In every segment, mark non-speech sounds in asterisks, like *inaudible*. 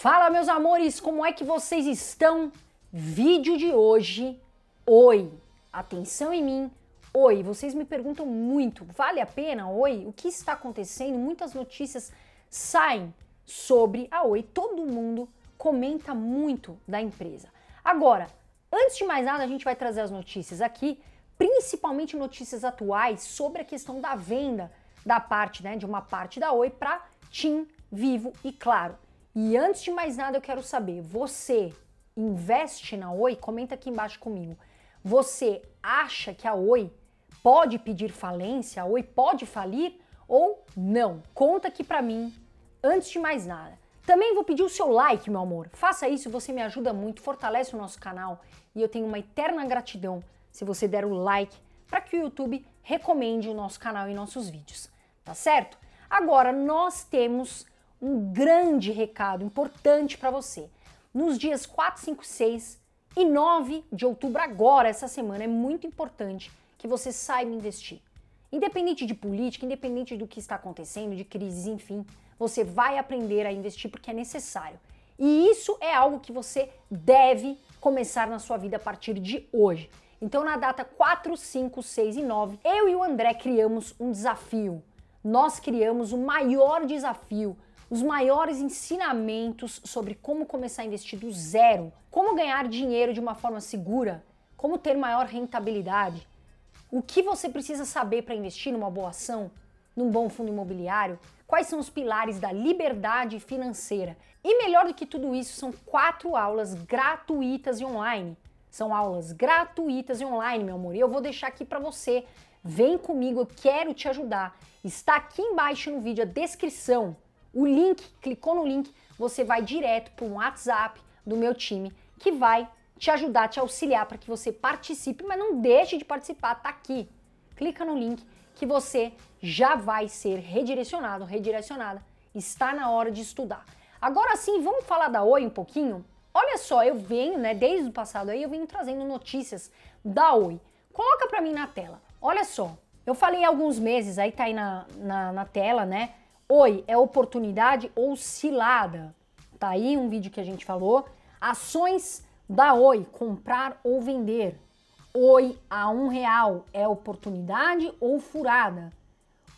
Fala meus amores, como é que vocês estão? Vídeo de hoje, oi, atenção em mim, oi, vocês me perguntam muito, vale a pena oi? O que está acontecendo? Muitas notícias saem sobre a oi, todo mundo comenta muito da empresa. Agora, antes de mais nada, a gente vai trazer as notícias aqui, principalmente notícias atuais sobre a questão da venda da parte, né, de uma parte da oi para Tim, Vivo e Claro. E antes de mais nada, eu quero saber, você investe na Oi? Comenta aqui embaixo comigo. Você acha que a Oi pode pedir falência? A Oi pode falir ou não? Conta aqui para mim antes de mais nada. Também vou pedir o seu like, meu amor. Faça isso, você me ajuda muito, fortalece o nosso canal e eu tenho uma eterna gratidão se você der o like para que o YouTube recomende o nosso canal e nossos vídeos, tá certo? Agora nós temos um grande recado importante para você. Nos dias 4, 5, 6 e 9 de outubro, agora, essa semana, é muito importante que você saiba investir. Independente de política, independente do que está acontecendo, de crises, enfim, você vai aprender a investir porque é necessário. E isso é algo que você deve começar na sua vida a partir de hoje. Então, na data 4, 5, 6 e 9, eu e o André criamos um desafio. Nós criamos o maior desafio os maiores ensinamentos sobre como começar a investir do zero, como ganhar dinheiro de uma forma segura, como ter maior rentabilidade, o que você precisa saber para investir numa boa ação, num bom fundo imobiliário, quais são os pilares da liberdade financeira. E melhor do que tudo isso, são quatro aulas gratuitas e online. São aulas gratuitas e online, meu amor. E eu vou deixar aqui para você. Vem comigo, eu quero te ajudar. Está aqui embaixo no vídeo a descrição o link, clicou no link, você vai direto para um WhatsApp do meu time que vai te ajudar, te auxiliar para que você participe, mas não deixe de participar, tá aqui. Clica no link que você já vai ser redirecionado, redirecionada. Está na hora de estudar. Agora sim, vamos falar da Oi um pouquinho? Olha só, eu venho, né, desde o passado aí eu venho trazendo notícias da Oi. Coloca para mim na tela. Olha só, eu falei há alguns meses, aí tá aí na, na, na tela, né? Oi é oportunidade ou cilada. Tá aí um vídeo que a gente falou. Ações da Oi, comprar ou vender. Oi a um real é oportunidade ou furada?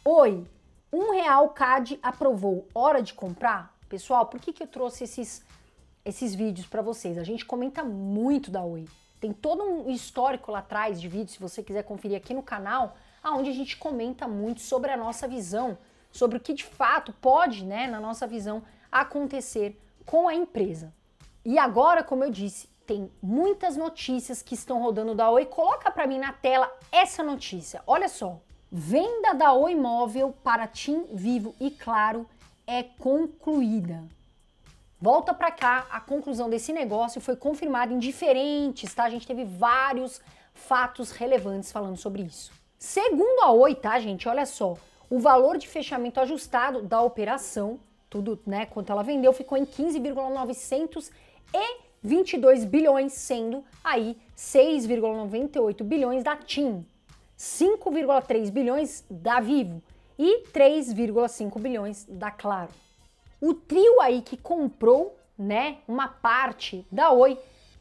Oi, um real CAD aprovou, hora de comprar? Pessoal, por que, que eu trouxe esses, esses vídeos para vocês? A gente comenta muito da Oi. Tem todo um histórico lá atrás de vídeos, se você quiser conferir aqui no canal, aonde a gente comenta muito sobre a nossa visão sobre o que de fato pode, né, na nossa visão, acontecer com a empresa. E agora, como eu disse, tem muitas notícias que estão rodando da Oi. Coloca para mim na tela essa notícia. Olha só. Venda da Oi Móvel para Tim Vivo e Claro é concluída. Volta para cá, a conclusão desse negócio foi confirmada em diferentes, tá? A gente teve vários fatos relevantes falando sobre isso. Segundo a Oi, tá, gente? Olha só. O valor de fechamento ajustado da operação, tudo, né, quanto ela vendeu, ficou em 15,922 bilhões, sendo aí 6,98 bilhões da TIM, 5,3 bilhões da Vivo e 3,5 bilhões da Claro. O trio aí que comprou, né, uma parte da Oi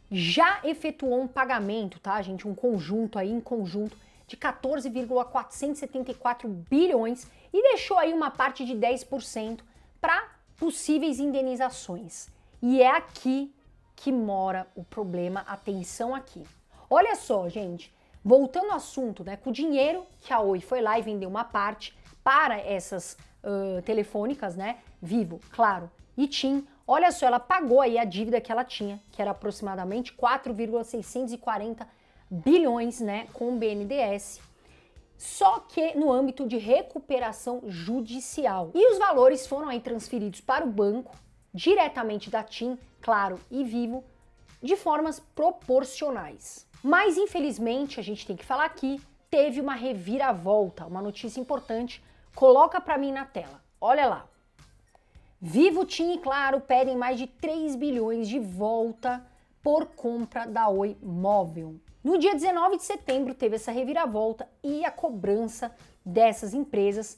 já efetuou um pagamento, tá, gente? Um conjunto aí em conjunto de 14,474 bilhões e deixou aí uma parte de 10% para possíveis indenizações. E é aqui que mora o problema, atenção aqui. Olha só, gente, voltando ao assunto, né, com o dinheiro que a Oi foi lá e vendeu uma parte para essas uh, telefônicas, né, Vivo, Claro e TIM, olha só, ela pagou aí a dívida que ela tinha, que era aproximadamente 4,640 bilhões né, com o BNDES, só que no âmbito de recuperação judicial. E os valores foram aí transferidos para o banco, diretamente da TIM, Claro e Vivo, de formas proporcionais. Mas infelizmente, a gente tem que falar aqui, teve uma reviravolta, uma notícia importante. Coloca para mim na tela. Olha lá. Vivo, TIM e Claro pedem mais de 3 bilhões de volta por compra da Oi Móvel. No dia 19 de setembro teve essa reviravolta e a cobrança dessas empresas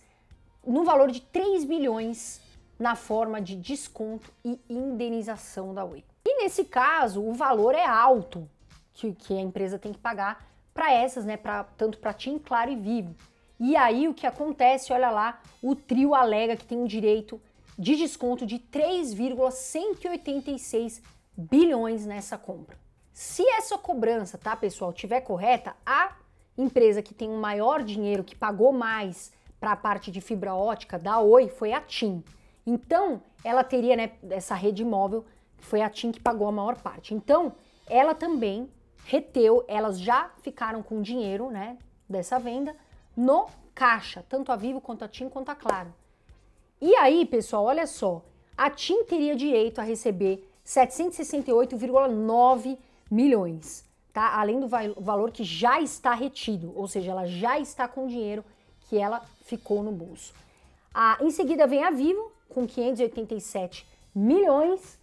no valor de 3 bilhões na forma de desconto e indenização da Oi. E nesse caso, o valor é alto que, que a empresa tem que pagar para essas, né, pra, tanto para TIM, Claro e Vivo. E aí o que acontece, olha lá, o trio alega que tem um direito de desconto de 3,186 bilhões nessa compra. Se essa cobrança, tá, pessoal, tiver correta, a empresa que tem o maior dinheiro, que pagou mais para a parte de fibra ótica da Oi, foi a TIM. Então, ela teria, né, essa rede móvel, que foi a TIM que pagou a maior parte. Então, ela também reteu, elas já ficaram com dinheiro, né, dessa venda no caixa, tanto a Vivo quanto a TIM quanto a Claro. E aí, pessoal, olha só, a TIM teria direito a receber 768,9 milhões, tá? Além do valor que já está retido, ou seja, ela já está com o dinheiro que ela ficou no bolso. A em seguida vem a Vivo com 587 milhões,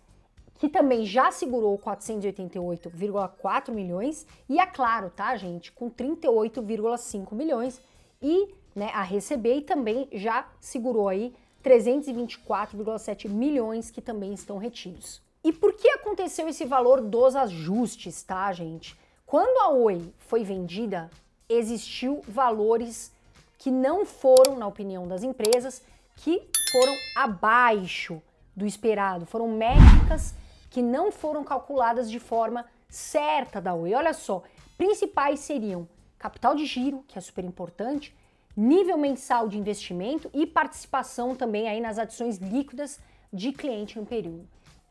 que também já segurou 488,4 milhões, e a é Claro, tá, gente, com 38,5 milhões e né, a receber e também já segurou aí 324,7 milhões que também estão retidos. E por que aconteceu esse valor dos ajustes, tá, gente? Quando a Oi foi vendida, existiu valores que não foram, na opinião das empresas, que foram abaixo do esperado, foram métricas que não foram calculadas de forma certa da Oi. Olha só, principais seriam capital de giro, que é super importante, nível mensal de investimento e participação também aí nas adições líquidas de cliente no período.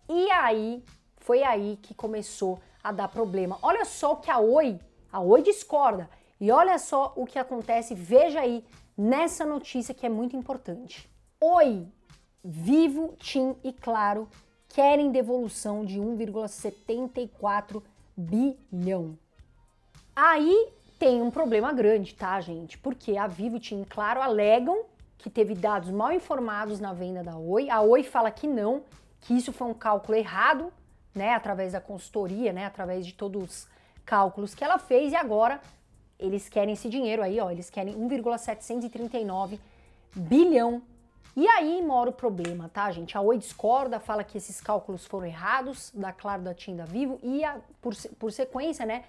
E aí foi aí que começou a dar problema. Olha só o que a Oi, a Oi discorda. E olha só o que acontece, veja aí nessa notícia que é muito importante. Oi, Vivo, TIM e Claro querem devolução de 1,74 bilhão. Aí tem um problema grande, tá, gente? Porque a Vivo, TIM e Claro alegam que teve dados mal informados na venda da Oi. A Oi fala que não que isso foi um cálculo errado, né, através da consultoria, né, através de todos os cálculos que ela fez e agora eles querem esse dinheiro aí, ó, eles querem 1,739 bilhão. E aí mora o problema, tá, gente? A Oi discorda, fala que esses cálculos foram errados, da Claro, da Tinda Vivo, e a, por, por sequência, né,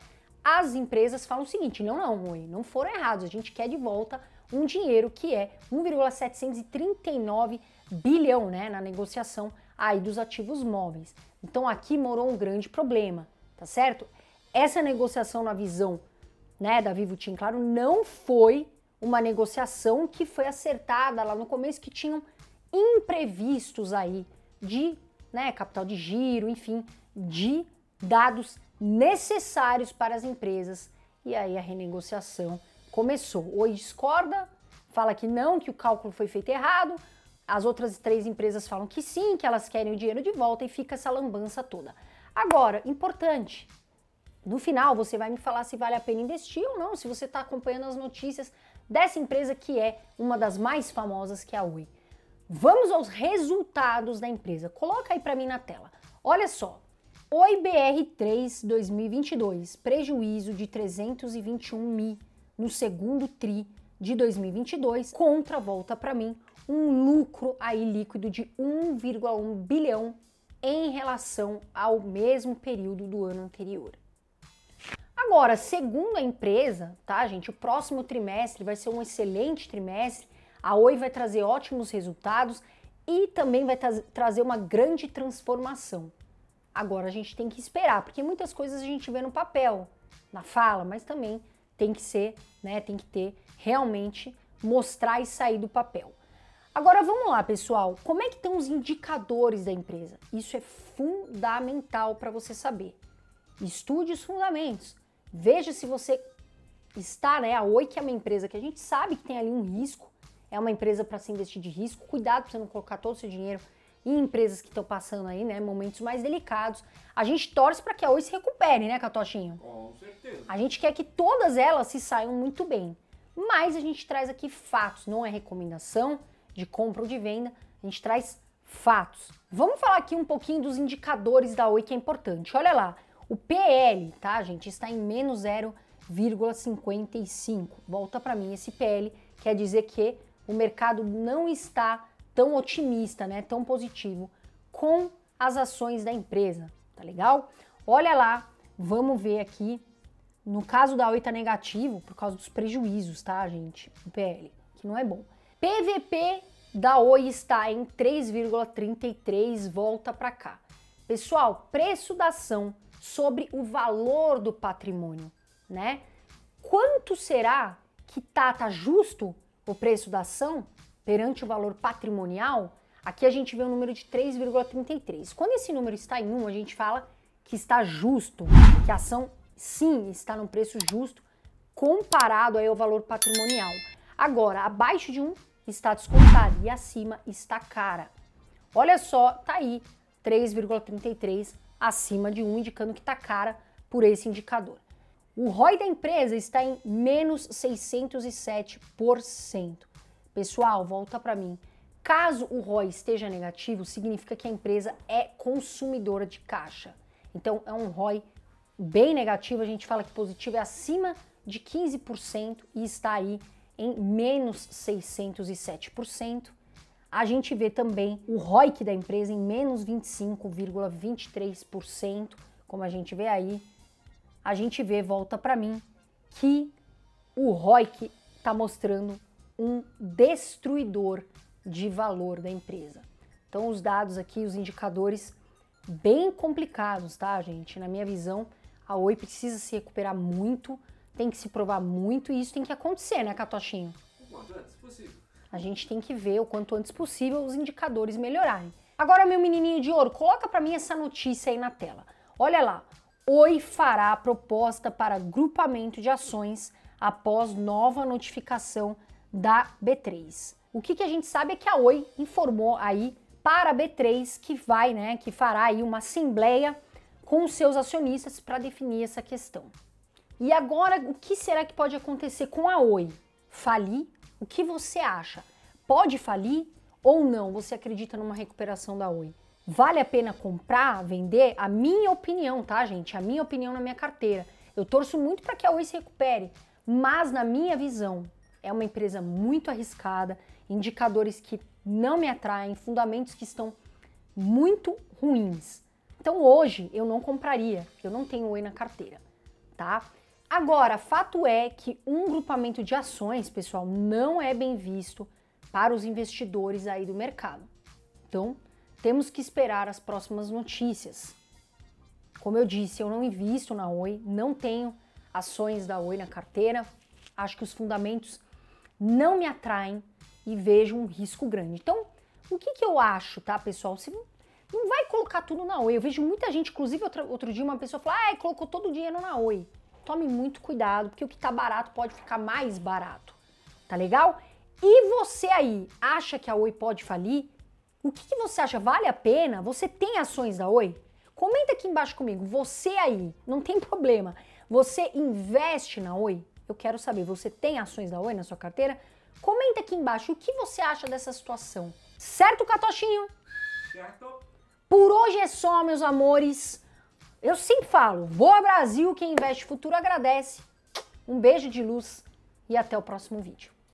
as empresas falam o seguinte, não, não, Oi, não foram errados, a gente quer de volta um dinheiro que é 1,739 bilhão, né, na negociação aí dos ativos móveis. Então aqui morou um grande problema, tá certo? Essa negociação na visão né, da Vivo Team, claro, não foi uma negociação que foi acertada lá no começo, que tinham imprevistos aí de né, capital de giro, enfim, de dados necessários para as empresas. E aí a renegociação começou. Ou discorda, fala que não, que o cálculo foi feito errado, as outras três empresas falam que sim, que elas querem o dinheiro de volta e fica essa lambança toda. Agora, importante, no final você vai me falar se vale a pena investir ou não, se você está acompanhando as notícias dessa empresa que é uma das mais famosas que é a Oi. Vamos aos resultados da empresa. Coloca aí para mim na tela. Olha só. Oi BR3 2022, prejuízo de 321 mil no segundo tri de 2022 contra volta para mim um lucro aí líquido de 1,1 bilhão em relação ao mesmo período do ano anterior. Agora, segundo a empresa, tá, gente, o próximo trimestre vai ser um excelente trimestre. A Oi vai trazer ótimos resultados e também vai tra trazer uma grande transformação. Agora a gente tem que esperar, porque muitas coisas a gente vê no papel, na fala, mas também tem que ser, né, tem que ter realmente mostrar e sair do papel. Agora vamos lá, pessoal. Como é que estão os indicadores da empresa? Isso é fundamental para você saber. Estude os fundamentos. Veja se você está, né? A Oi, que é uma empresa que a gente sabe que tem ali um risco, é uma empresa para se investir de risco. Cuidado para você não colocar todo o seu dinheiro em empresas que estão passando aí, né? Momentos mais delicados. A gente torce para que a Oi se recupere, né, Catochinho? Com certeza. A gente quer que todas elas se saiam muito bem. Mas a gente traz aqui fatos, não é recomendação de compra ou de venda, a gente traz fatos. Vamos falar aqui um pouquinho dos indicadores da Oi que é importante. Olha lá, o PL, tá, gente, está em menos 0,55. Volta para mim esse PL, quer dizer que o mercado não está tão otimista, né, tão positivo com as ações da empresa, tá legal? Olha lá, vamos ver aqui. No caso da Oi tá negativo por causa dos prejuízos, tá, gente? O PL, que não é bom. PVP da Oi está em 3,33, volta para cá. Pessoal, preço da ação sobre o valor do patrimônio, né? Quanto será que tá, tá justo o preço da ação perante o valor patrimonial? Aqui a gente vê um número de 3,33. Quando esse número está em 1, a gente fala que está justo, que a ação sim está num preço justo comparado aí ao valor patrimonial. Agora, abaixo de 1, está descontada e acima está cara. Olha só, tá aí 3,33 acima de 1, indicando que está cara por esse indicador. O ROI da empresa está em menos 607%. Pessoal, volta para mim. Caso o ROI esteja negativo, significa que a empresa é consumidora de caixa. Então é um ROI bem negativo, a gente fala que positivo é acima de 15% e está aí em menos 607%. A gente vê também o ROIC da empresa em menos 25,23%, como a gente vê aí. A gente vê, volta para mim, que o ROIC está mostrando um destruidor de valor da empresa. Então, os dados aqui, os indicadores bem complicados, tá, gente? Na minha visão, a Oi precisa se recuperar muito tem que se provar muito e isso tem que acontecer, né, Catochinho? O quanto é antes possível. A gente tem que ver o quanto antes possível os indicadores melhorarem. Agora, meu menininho de ouro, coloca para mim essa notícia aí na tela. Olha lá. Oi fará proposta para grupamento de ações após nova notificação da B3. O que, que a gente sabe é que a Oi informou aí para a B3 que vai, né, que fará aí uma assembleia com seus acionistas para definir essa questão. E agora, o que será que pode acontecer com a Oi? Falir? O que você acha? Pode falir ou não? Você acredita numa recuperação da Oi? Vale a pena comprar, vender? A minha opinião, tá, gente? A minha opinião na minha carteira. Eu torço muito para que a Oi se recupere, mas na minha visão, é uma empresa muito arriscada, indicadores que não me atraem, fundamentos que estão muito ruins. Então hoje eu não compraria, eu não tenho Oi na carteira, tá? Agora, fato é que um grupamento de ações, pessoal, não é bem visto para os investidores aí do mercado. Então, temos que esperar as próximas notícias. Como eu disse, eu não invisto na Oi, não tenho ações da Oi na carteira, acho que os fundamentos não me atraem e vejo um risco grande. Então, o que, que eu acho, tá, pessoal? Se não vai colocar tudo na Oi. Eu vejo muita gente, inclusive outro dia uma pessoa falou, ah, colocou todo o dinheiro na Oi tome muito cuidado, porque o que tá barato pode ficar mais barato. Tá legal? E você aí, acha que a Oi pode falir? O que, que você acha? Vale a pena? Você tem ações da Oi? Comenta aqui embaixo comigo. Você aí, não tem *laughs* problema. Você investe na Oi? Eu quero saber, você tem ações da Oi na sua carteira? Comenta aqui embaixo o que você acha dessa situação. Certo, Catochinho? Certo. Por hoje é só, meus amores. Eu sempre falo, vou ao Brasil, quem investe futuro agradece. Um beijo de luz e até o próximo vídeo.